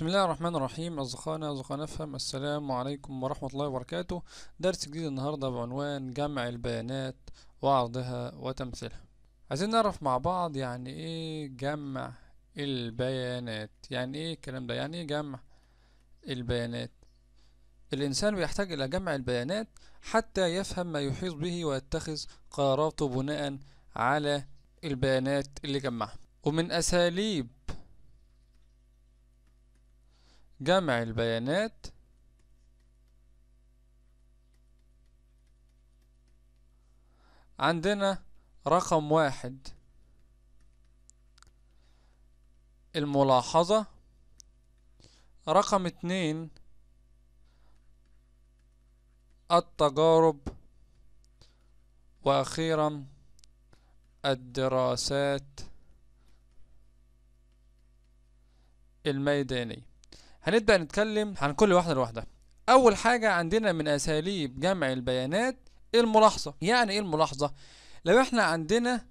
بسم الله الرحمن الرحيم أصدقائنا أصدقائنا نفهم السلام عليكم ورحمة الله وبركاته درس جديد النهاردة بعنوان جمع البيانات وعرضها وتمثيلها عايزين نعرف مع بعض يعني إيه جمع البيانات يعني إيه الكلام ده يعني إيه جمع البيانات الإنسان بيحتاج إلى جمع البيانات حتى يفهم ما يحيط به ويتخذ قراراته بناء على البيانات اللي جمعها ومن أساليب جمع البيانات عندنا رقم واحد الملاحظة رقم اتنين التجارب وأخيرا الدراسات الميدانية هنبدأ نتكلم عن كل واحدة لوحدها أول حاجة عندنا من أساليب جمع البيانات الملاحظة يعني إيه الملاحظة؟ لو إحنا عندنا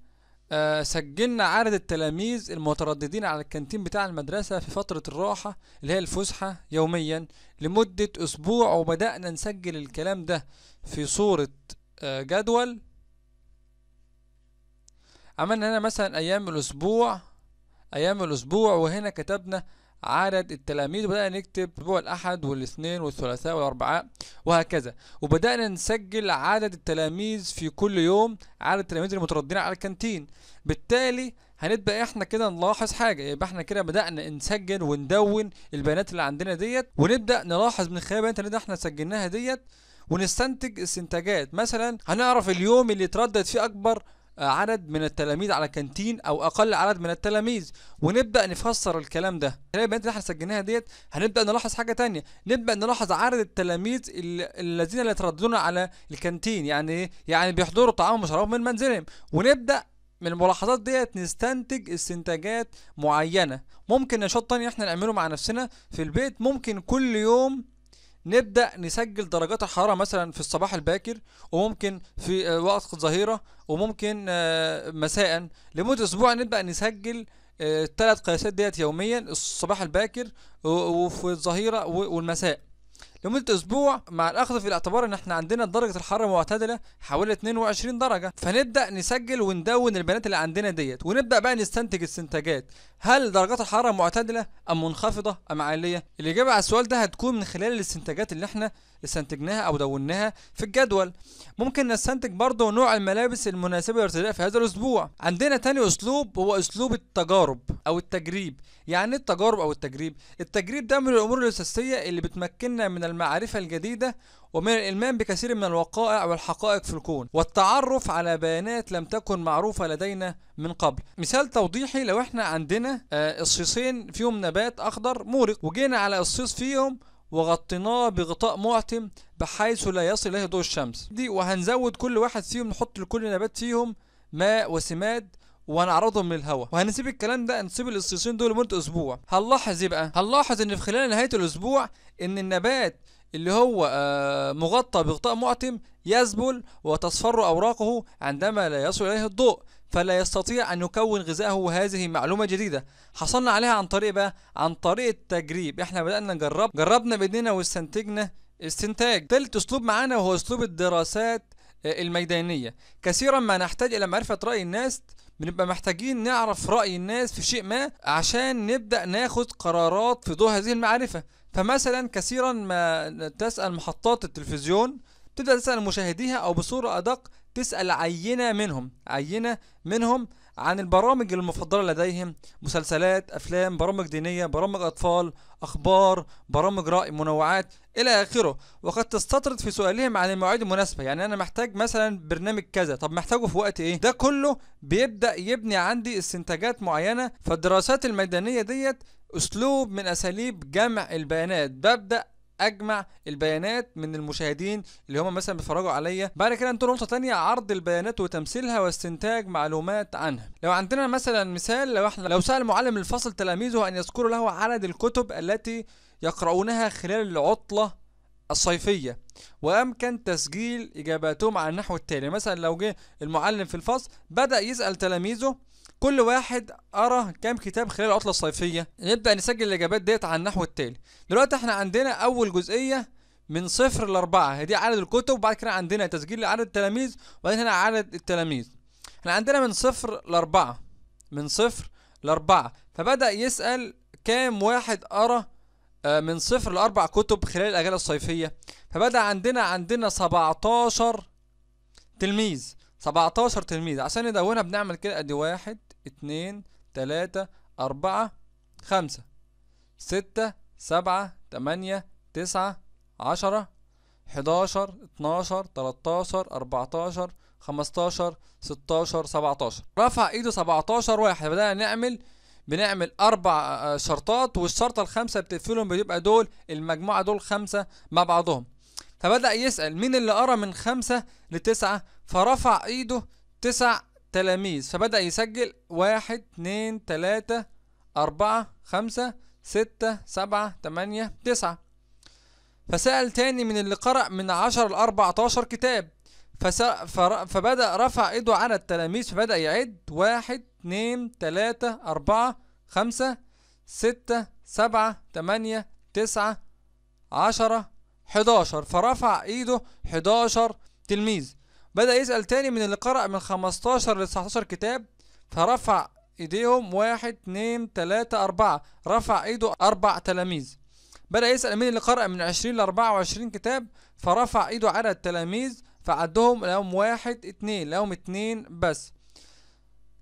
آه، سجلنا عدد التلاميذ المترددين على الكانتين بتاع المدرسة في فترة الراحة اللي هي الفسحة يوميا لمدة أسبوع وبدأنا نسجل الكلام ده في صورة آه، جدول عملنا هنا مثلا أيام الأسبوع أيام الأسبوع وهنا كتبنا عدد التلاميذ وبدأنا نكتب أسبوع الأحد والاثنين والثلاثاء والأربعاء وهكذا وبدأنا نسجل عدد التلاميذ في كل يوم عدد التلاميذ المتردين على الكانتين بالتالي هنبدأ احنا كده نلاحظ حاجة يبقى احنا كده بدأنا نسجل وندون البيانات اللي عندنا ديت ونبدأ نلاحظ من خلال البيانات اللي احنا سجلناها ديت ونستنتج استنتاجات مثلا هنعرف اليوم اللي تردد فيه أكبر عدد من التلاميذ على كانتين او اقل عدد من التلاميذ ونبدا نفسر الكلام ده البيانات اللي احنا سجلناها ديت هنبدا نلاحظ حاجه تانية نبدا نلاحظ عدد التلاميذ الذين اللي يترددون على الكانتين يعني إيه؟ يعني بيحضروا طعامهم وشرابهم من منزلهم ونبدا من الملاحظات ديت نستنتج استنتاجات معينه ممكن نشاط تاني احنا نعمله مع نفسنا في البيت ممكن كل يوم نبدا نسجل درجات الحراره مثلا في الصباح الباكر وممكن في آه، وقت الظهيره وممكن آه، مساء لمده اسبوع نبدا نسجل آه، الثلاث قياسات ديت يوميا الصباح الباكر وفي الظهيره والمساء لمده اسبوع مع الاخذ في الاعتبار ان احنا عندنا درجه الحراره معتدله حوالي 22 درجه فنبدا نسجل وندون البيانات اللي عندنا ديت ونبدا بقى نستنتج استنتاجات هل درجات الحراره معتدله ام منخفضه ام عاليه الاجابه على السؤال ده هتكون من خلال الاستنتاجات اللي احنا استنتجناها أو دوناها في الجدول ممكن نستنتج برضه نوع الملابس المناسبة للارتداء في هذا الأسبوع عندنا تاني أسلوب هو أسلوب التجارب أو التجريب يعني إيه التجارب أو التجريب التجريب ده من الأمور الأساسية اللي بتمكننا من المعرفة الجديدة ومن الإلمام بكثير من الوقائع والحقائق في الكون والتعرف على بيانات لم تكن معروفة لدينا من قبل مثال توضيحي لو احنا عندنا اصيصين آه، فيهم نبات أخضر مورق وجينا على اصيص فيهم وغطيناه بغطاء معتم بحيث لا يصل إليه ضوء الشمس دي وهنزود كل واحد فيهم نحط لكل نبات فيهم ماء وسماد وهنعرضهم للهواء وهنسيب الكلام ده نسيب الاستيصين دول لمده اسبوع هنلاحظ ايه بقى هنلاحظ ان في خلال نهايه الاسبوع ان النبات اللي هو آه، مغطى بغطاء معتم يذبل وتصفر اوراقه عندما لا يصل اليه الضوء فلا يستطيع أن يكون غذائه هذه معلومة جديدة حصلنا عليها عن طريق بقى عن طريق التجريب احنا بدأنا نجرب جربنا بإيدينا واستنتجنا استنتاج تالت أسلوب معانا وهو أسلوب الدراسات آه، الميدانية كثيرا ما نحتاج إلى معرفة رأي الناس بنبقى محتاجين نعرف رأي الناس في شيء ما عشان نبدأ ناخد قرارات في ضوء هذه المعرفة فمثلا كثيرا ما تسأل محطات التلفزيون تبدأ تسأل مشاهديها أو بصورة أدق تسأل عينة منهم عينة منهم عن البرامج المفضلة لديهم مسلسلات أفلام برامج دينية برامج أطفال أخبار برامج رأي منوعات إلى آخره وقد تستطرد في سؤالهم عن المواعيد المناسبة يعني أنا محتاج مثلا برنامج كذا طب محتاجه في وقت إيه ده كله بيبدأ يبني عندي استنتاجات معينة فالدراسات الميدانية ديت أسلوب من أساليب جمع البيانات ببدأ اجمع البيانات من المشاهدين اللي هم مثلا بيتفرجوا عليا بعد كده انتوا نقطه ثانيه عرض البيانات وتمثيلها واستنتاج معلومات عنها لو عندنا مثلا مثال لو احنا لو سال معلم الفصل تلاميذه ان يذكروا له عدد الكتب التي يقرؤونها خلال العطله الصيفيه وامكن تسجيل اجاباتهم على النحو التالي مثلا لو جه المعلم في الفصل بدا يسال تلاميذه كل واحد قرا كام كتاب خلال العطله الصيفيه نبدا نسجل الاجابات ديت على النحو التالي دلوقتي احنا عندنا اول جزئيه من صفر لأربعة دي عدد الكتب وبعد كده عندنا تسجيل لعدد التلاميذ وبعدين هنا عدد التلاميذ احنا عندنا من صفر لأربعة من صفر لأربعة فبدأ يسأل كام واحد قرا آه، من صفر لأربع كتب خلال الأجالة الصيفية فبدأ عندنا عندنا 17 تلميذ 17 تلميذ عشان ندونها بنعمل كده ادي واحد اتنين تلاتة أربعة خمسة ستة سبعة تمانية تسعة عشرة حداشر اتناشر تلاتاشر أربعتاشر خمستاشر ستاشر سبعتاشر رفع ايده سبعتاشر واحد بدأنا نعمل بنعمل أربع آه، شرطات والشرطة الخمسة بتقفلهم بيبقى دول المجموعة دول خمسة مع بعضهم فبدأ يسأل مين اللي قرا من خمسة لتسعة فرفع ايده تسع تلاميذ فبدأ يسجل واحد اتنين تلاتة أربعة خمسة ستة سبعة تمانية تسعة فسأل تاني من اللي قرأ من عشر لأربعتاشر كتاب فبدأ رفع ايده على التلاميذ فبدأ يعد واحد اتنين تلاتة أربعة خمسة ستة سبعة تمانية تسعة عشرة حداشر فرفع ايده حداشر تلميذ بدأ يسأل تاني من اللي قرأ من 15 ل 19 كتاب فرفع ايديهم واحد اتنين تلاتة أربعة رفع ايده أربع تلاميذ بدأ يسأل مين اللي قرأ من 20 ل 24 كتاب فرفع ايده على التلاميذ فعدهم لهم واحد اتنين لهم اتنين بس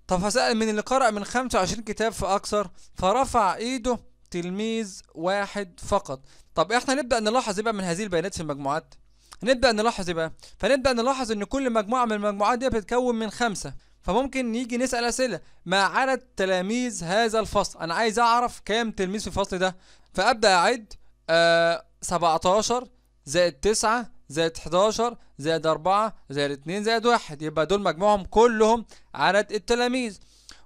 طب فسأل من اللي قرأ من 25 كتاب فأكثر فرفع ايده تلميذ واحد فقط طب احنا نبدأ نلاحظ ايه بقى من هذه البيانات في المجموعات نبدأ نلاحظ ايه بقى فنبدأ نلاحظ ان كل مجموعة من المجموعات دي بتتكون من خمسة فممكن نيجي نسأل أسئلة ما عدد تلاميذ هذا الفصل أنا عايز أعرف كام تلميذ في الفصل ده فأبدأ أعد آه 17 زائد 9 زائد 11 زائد 4 زائد 2 زائد 1 يبقى دول مجموعهم كلهم عدد التلاميذ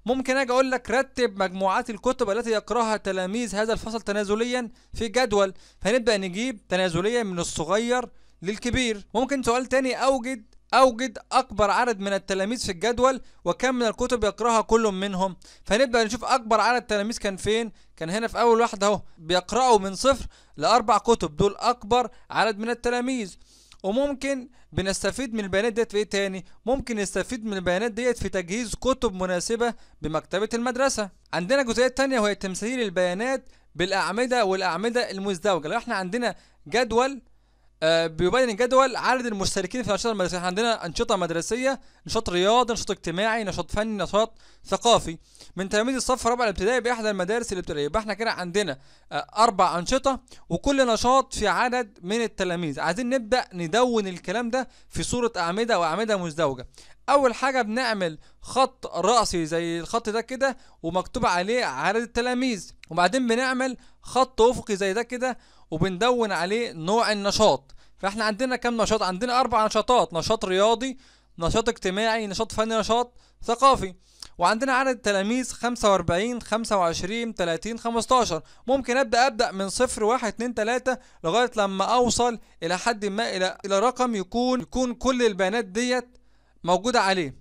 ممكن اجي اقول لك رتب مجموعات الكتب التي يقراها تلاميذ هذا الفصل تنازليا في جدول فنبدا نجيب تنازليا من الصغير للكبير ممكن سؤال تاني أوجد أوجد أكبر عدد من التلاميذ في الجدول وكم من الكتب يقرأها كل منهم فنبدأ نشوف أكبر عدد تلاميذ كان فين كان هنا في أول واحدة أهو بيقرأوا من صفر لأربع كتب دول أكبر عدد من التلاميذ وممكن بنستفيد من البيانات ديت في ايه تاني ممكن نستفيد من البيانات ديت في تجهيز كتب مناسبة بمكتبة المدرسة عندنا جزئية تانية وهي تمثيل البيانات بالأعمدة والأعمدة المزدوجة لو احنا عندنا جدول آه، بيبين الجدول عدد المشتركين في الانشطه المدرسيه احنا عندنا انشطه مدرسيه نشاط رياضي نشاط اجتماعي نشاط فني نشاط ثقافي من تلاميذ الصف الرابع الابتدائي باحدى المدارس الابتدائيه يبقى احنا كده عندنا آه، اربع انشطه وكل نشاط في عدد من التلاميذ عايزين نبدا ندون الكلام ده في صوره اعمده واعمده مزدوجه اول حاجه بنعمل خط راسي زي الخط ده كده ومكتوب عليه عدد التلاميذ وبعدين بنعمل خط افقي زي ده كده وبندون عليه نوع النشاط فاحنا عندنا كام نشاط عندنا اربع نشاطات نشاط رياضي نشاط اجتماعي نشاط فني نشاط ثقافي وعندنا عدد التلاميذ 45 25 30 15 ممكن ابدا ابدا من صفر 1 2 3 لغايه لما اوصل الى حد ما الى الى رقم يكون يكون كل البيانات ديت موجوده عليه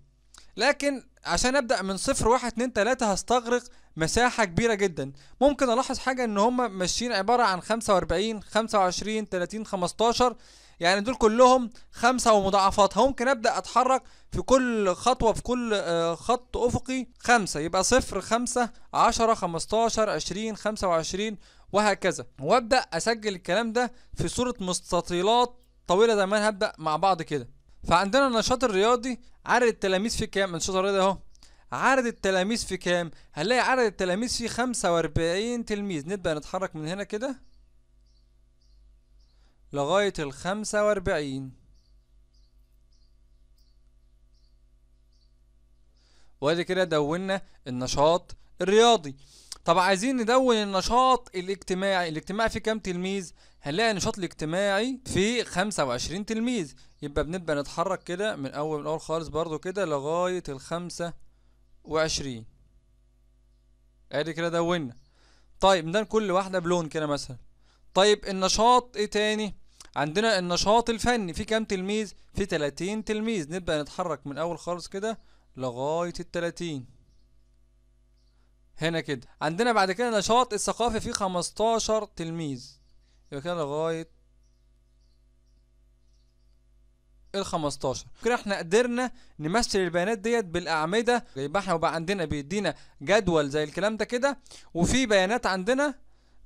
لكن عشان ابدا من صفر 1 2 3 هستغرق مساحة كبيرة جدا ممكن الاحظ حاجة ان هما ماشيين عبارة عن 45 25 30 15 يعني دول كلهم خمسة ومضاعفاتها ممكن ابدأ اتحرك في كل خطوة في كل آه، خط افقي خمسة يبقى صفر خمسة عشرة خمستاشر عشرين خمسة وعشرين وهكذا وابدأ اسجل الكلام ده في صورة مستطيلات طويلة زي ما انا هبدأ مع بعض كده فعندنا النشاط الرياضي عدد التلاميذ فيه كام النشاط الرياضي اهو عدد التلاميذ في كام هنلاقي عدد التلاميذ فيه 45 تلميذ نبدأ نتحرك من هنا كده لغاية الخمسة واربعين وادي كده دونا النشاط الرياضي طب عايزين ندون النشاط الاجتماعي الاجتماعي فيه كام تلميذ هنلاقي النشاط الاجتماعي فيه 25 تلميذ يبقى بنبقى نتحرك كده من اول من اول خالص برضو كده لغاية الخمسة وعشرين ادي كده دونا طيب ده كل واحدة بلون كده مثلا طيب النشاط ايه تاني عندنا النشاط الفني في كام تلميذ في 30 تلميذ نبدأ نتحرك من اول خالص كده لغاية التلاتين هنا كده عندنا بعد كده نشاط الثقافي فيه 15 تلميذ يبقى كده لغاية ال 15 كده احنا قدرنا نمثل البيانات ديت بالاعمده يبقى احنا بقى عندنا بيدينا جدول زي الكلام ده كده وفي بيانات عندنا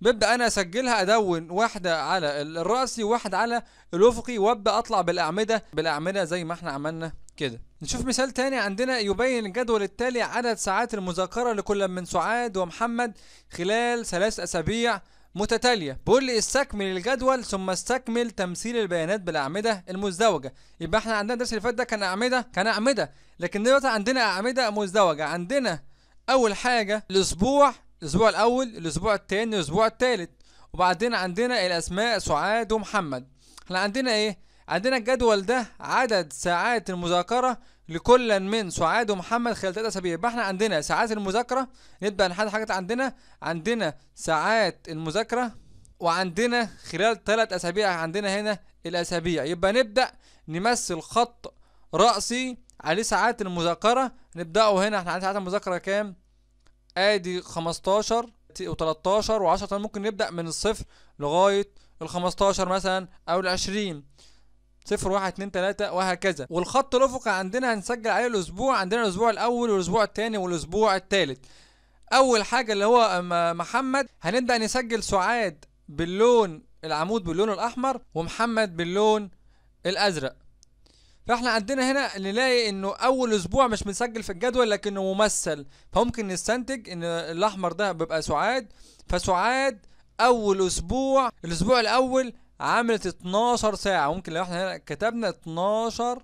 ببدا انا اسجلها ادون واحده على الراسي وواحده على الافقي وابدا اطلع بالاعمده بالاعمده زي ما احنا عملنا كده نشوف مثال تاني عندنا يبين الجدول التالي عدد ساعات المذاكره لكل من سعاد ومحمد خلال ثلاث اسابيع متتالية بيقول لي استكمل الجدول ثم استكمل تمثيل البيانات بالأعمدة المزدوجة يبقى احنا عندنا الدرس اللي فات ده كان أعمدة كان أعمدة لكن دلوقتي عندنا أعمدة مزدوجة عندنا أول حاجة الأسبوع الأسبوع الأول الأسبوع التاني الأسبوع التالت وبعدين عندنا الأسماء سعاد ومحمد احنا عندنا إيه؟ عندنا الجدول ده عدد ساعات المذاكرة لكل من سعاد ومحمد خلال ثلاث اسابيع يبقى احنا عندنا ساعات المذاكره نبدا نحدد حاجات عندنا عندنا ساعات المذاكره وعندنا خلال ثلاث اسابيع عندنا هنا الاسابيع يبقى نبدا نمثل خط راسي عليه ساعات المذاكره نبداه هنا احنا عندنا ساعات المذاكره كام ادي 15 و13 و10 ممكن نبدا من الصفر لغايه ال 15 مثلا او ال 20 صفر واحد اتنين تلاتة وهكذا والخط الافقي عندنا هنسجل عليه الاسبوع عندنا الاسبوع الاول والاسبوع الثاني والاسبوع الثالث اول حاجه اللي هو محمد هنبدا نسجل سعاد باللون العمود باللون الاحمر ومحمد باللون الازرق فاحنا عندنا هنا نلاقي انه اول اسبوع مش مسجل في الجدول لكنه ممثل فممكن نستنتج ان الاحمر ده بيبقى سعاد فسعاد اول اسبوع الاسبوع الاول عملت 12 ساعة ممكن لو احنا هنا كتبنا 12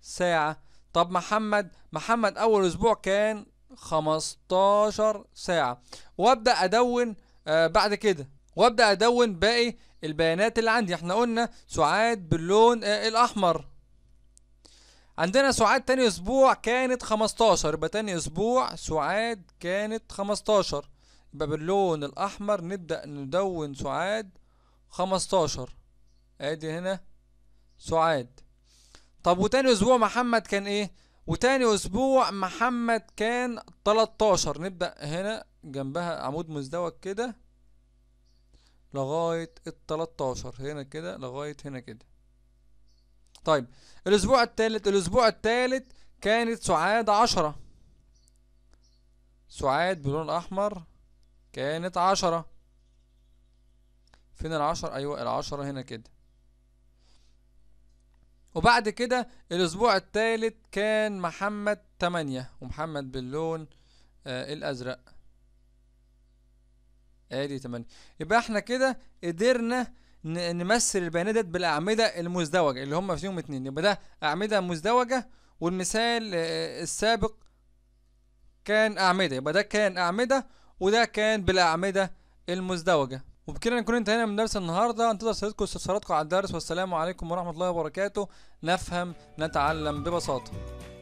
ساعة طب محمد محمد أول أسبوع كان 15 ساعة وأبدأ أدون آه بعد كده وأبدأ أدون باقي البيانات اللي عندي احنا قلنا سعاد باللون آه الأحمر عندنا سعاد تاني أسبوع كانت 15 يبقى تاني أسبوع سعاد كانت 15 يبقى باللون الأحمر نبدأ ندون سعاد خمستاشر ادي هنا سعاد طب وتاني اسبوع محمد كان ايه وتاني اسبوع محمد كان تلتاشر نبدأ هنا جنبها عمود مزدوج كده لغاية التلتاشر هنا كده لغاية هنا كده طيب الاسبوع التالت الاسبوع التالت كانت سعاد عشرة سعاد باللون الاحمر كانت عشرة فين العشر ايوه العشرة هنا كده وبعد كده الاسبوع الثالث كان محمد تمانية ومحمد باللون آه الازرق ادي تمانية يبقى احنا كده قدرنا نمثل البيانات بالاعمده المزدوجه اللي هم فيهم اتنين يبقى ده اعمده مزدوجه والمثال آه، السابق كان اعمده يبقى ده كان اعمده وده كان بالاعمده المزدوجه وبكده نكون انتهينا من درس النهارده انتظر سيادتكم استفساراتكم على الدرس والسلام عليكم ورحمه الله وبركاته نفهم نتعلم ببساطه